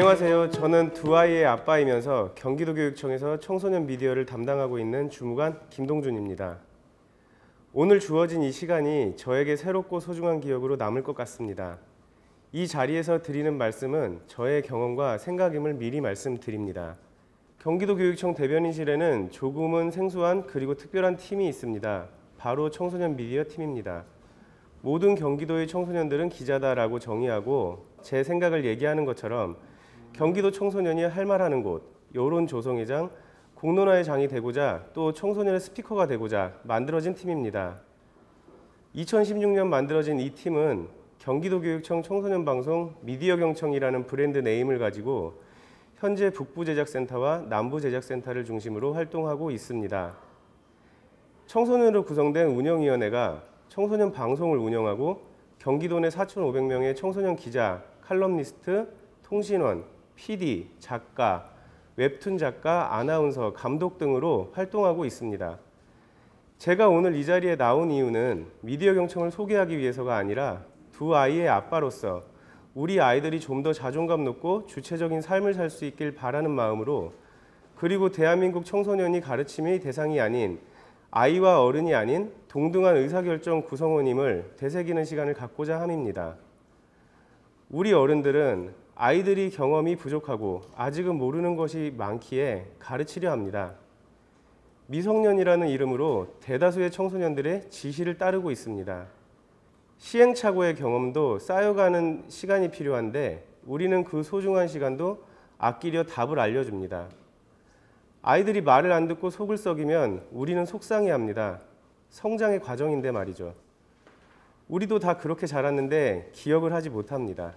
안녕하세요. 저는 두 아이의 아빠이면서 경기도교육청에서 청소년 미디어를 담당하고 있는 주무관 김동준입니다. 오늘 주어진 이 시간이 저에게 새롭고 소중한 기억으로 남을 것 같습니다. 이 자리에서 드리는 말씀은 저의 경험과 생각임을 미리 말씀드립니다. 경기도교육청 대변인실에는 조금은 생소한 그리고 특별한 팀이 있습니다. 바로 청소년 미디어 팀입니다. 모든 경기도의 청소년들은 기자다라고 정의하고 제 생각을 얘기하는 것처럼 경기도 청소년이 할 말하는 곳, 여론 조성의장, 공론화의 장이 되고자 또 청소년의 스피커가 되고자 만들어진 팀입니다. 2016년 만들어진 이 팀은 경기도교육청 청소년방송 미디어경청이라는 브랜드 네임을 가지고 현재 북부제작센터와 남부제작센터를 중심으로 활동하고 있습니다. 청소년으로 구성된 운영위원회가 청소년 방송을 운영하고 경기도 내 4,500명의 청소년 기자, 칼럼니스트, 통신원, PD, 작가, 웹툰 작가, 아나운서, 감독 등으로 활동하고 있습니다. 제가 오늘 이 자리에 나온 이유는 미디어 경청을 소개하기 위해서가 아니라 두 아이의 아빠로서 우리 아이들이 좀 더 자존감 높고 주체적인 삶을 살 수 있길 바라는 마음으로 그리고 대한민국 청소년이 가르침의 대상이 아닌 아이와 어른이 아닌 동등한 의사결정 구성원임을 되새기는 시간을 갖고자 함입니다. 우리 어른들은 아이들이 경험이 부족하고 아직은 모르는 것이 많기에 가르치려 합니다. 미성년이라는 이름으로 대다수의 청소년들의 지시를 따르고 있습니다. 시행착오의 경험도 쌓여가는 시간이 필요한데 우리는 그 소중한 시간도 아끼려 답을 알려줍니다. 아이들이 말을 안 듣고 속을 썩이면 우리는 속상해 합니다. 성장의 과정인데 말이죠. 우리도 다 그렇게 자랐는데 기억을 하지 못합니다.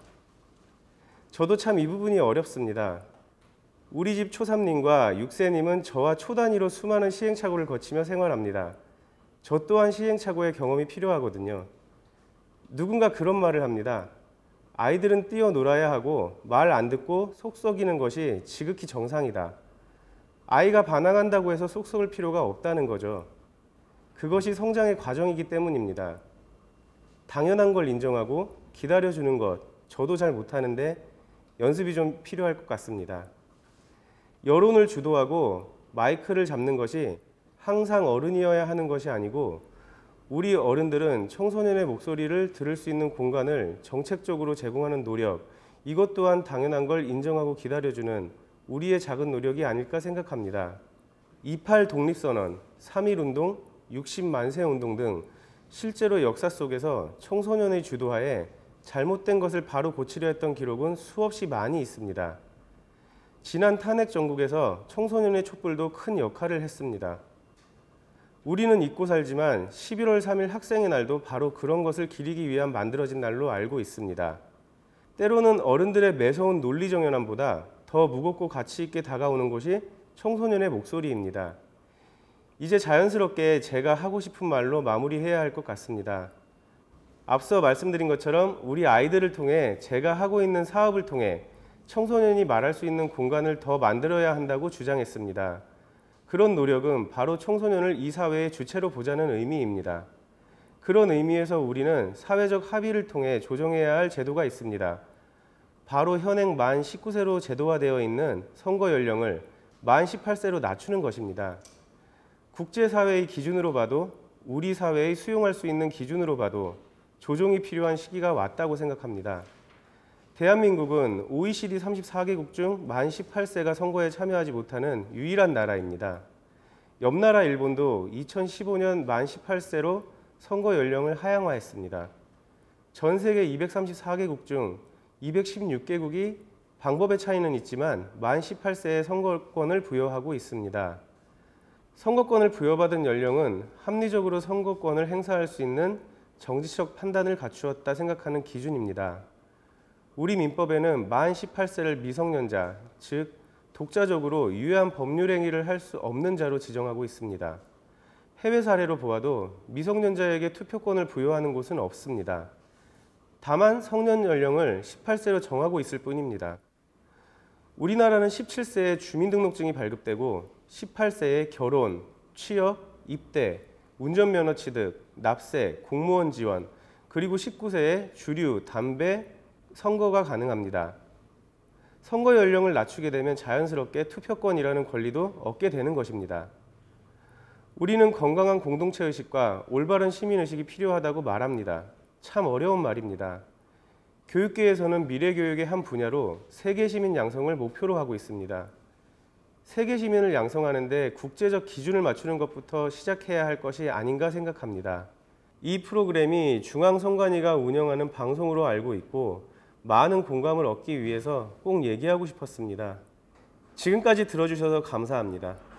저도 참 이 부분이 어렵습니다. 우리 집 초삼님과 육세님은 저와 초단위로 수많은 시행착오를 거치며 생활합니다. 저 또한 시행착오의 경험이 필요하거든요. 누군가 그런 말을 합니다. 아이들은 뛰어놀아야 하고 말 안 듣고 속 썩이는 것이 지극히 정상이다. 아이가 반항한다고 해서 속 썩을 필요가 없다는 거죠. 그것이 성장의 과정이기 때문입니다. 당연한 걸 인정하고 기다려주는 것, 저도 잘 못하는데 연습이 좀 필요할 것 같습니다. 여론을 주도하고 마이크를 잡는 것이 항상 어른이어야 하는 것이 아니고 우리 어른들은 청소년의 목소리를 들을 수 있는 공간을 정책적으로 제공하는 노력 이것 또한 당연한 걸 인정하고 기다려주는 우리의 작은 노력이 아닐까 생각합니다. 28 독립선언, 3.1운동, 60만세운동 등 실제로 역사 속에서 청소년의 주도하에 잘못된 것을 바로 고치려 했던 기록은 수없이 많이 있습니다. 지난 탄핵 정국에서 청소년의 촛불도 큰 역할을 했습니다. 우리는 잊고 살지만 11월 3일 학생의 날도 바로 그런 것을 기리기 위한 만들어진 날로 알고 있습니다. 때로는 어른들의 매서운 논리 정연함보다 더 무겁고 가치 있게 다가오는 것이 청소년의 목소리입니다. 이제 자연스럽게 제가 하고 싶은 말로 마무리해야 할 것 같습니다. 앞서 말씀드린 것처럼 우리 아이들을 통해 제가 하고 있는 사업을 통해 청소년이 말할 수 있는 공간을 더 만들어야 한다고 주장했습니다. 그런 노력은 바로 청소년을 이 사회의 주체로 보자는 의미입니다. 그런 의미에서 우리는 사회적 합의를 통해 조정해야 할 제도가 있습니다. 바로 현행 만 19세로 제도화되어 있는 선거 연령을 만 18세로 낮추는 것입니다. 국제사회의 기준으로 봐도 우리 사회의 수용할 수 있는 기준으로 봐도 조정이 필요한 시기가 왔다고 생각합니다. 대한민국은 OECD 34개국 중 만 18세가 선거에 참여하지 못하는 유일한 나라입니다. 옆나라 일본도 2015년 만 18세로 선거 연령을 하향화했습니다. 전 세계 234개국 중 216개국이 방법의 차이는 있지만 만 18세의 선거권을 부여하고 있습니다. 선거권을 부여받은 연령은 합리적으로 선거권을 행사할 수 있는 정치적 판단을 갖추었다 생각하는 기준입니다. 우리 민법에는 만 18세를 미성년자, 즉 독자적으로 유해한 법률 행위를 할 수 없는 자로 지정하고 있습니다. 해외 사례로 보아도 미성년자에게 투표권을 부여하는 곳은 없습니다. 다만 성년 연령을 18세로 정하고 있을 뿐입니다. 우리나라는 17세에 주민등록증이 발급되고 18세에 결혼, 취업, 입대, 운전면허 취득, 납세, 공무원 지원, 그리고 19세에 주류, 담배, 선거가 가능합니다. 선거 연령을 낮추게 되면 자연스럽게 투표권이라는 권리도 얻게 되는 것입니다. 우리는 건강한 공동체 의식과 올바른 시민 의식이 필요하다고 말합니다. 참 어려운 말입니다. 교육계에서는 미래 교육의 한 분야로 세계 시민 양성을 목표로 하고 있습니다. 세계 시민을 양성하는데 국제적 기준을 맞추는 것부터 시작해야 할 것이 아닌가 생각합니다. 이 프로그램이 중앙선관위가 운영하는 방송으로 알고 있고 많은 공감을 얻기 위해서 꼭 얘기하고 싶었습니다. 지금까지 들어주셔서 감사합니다.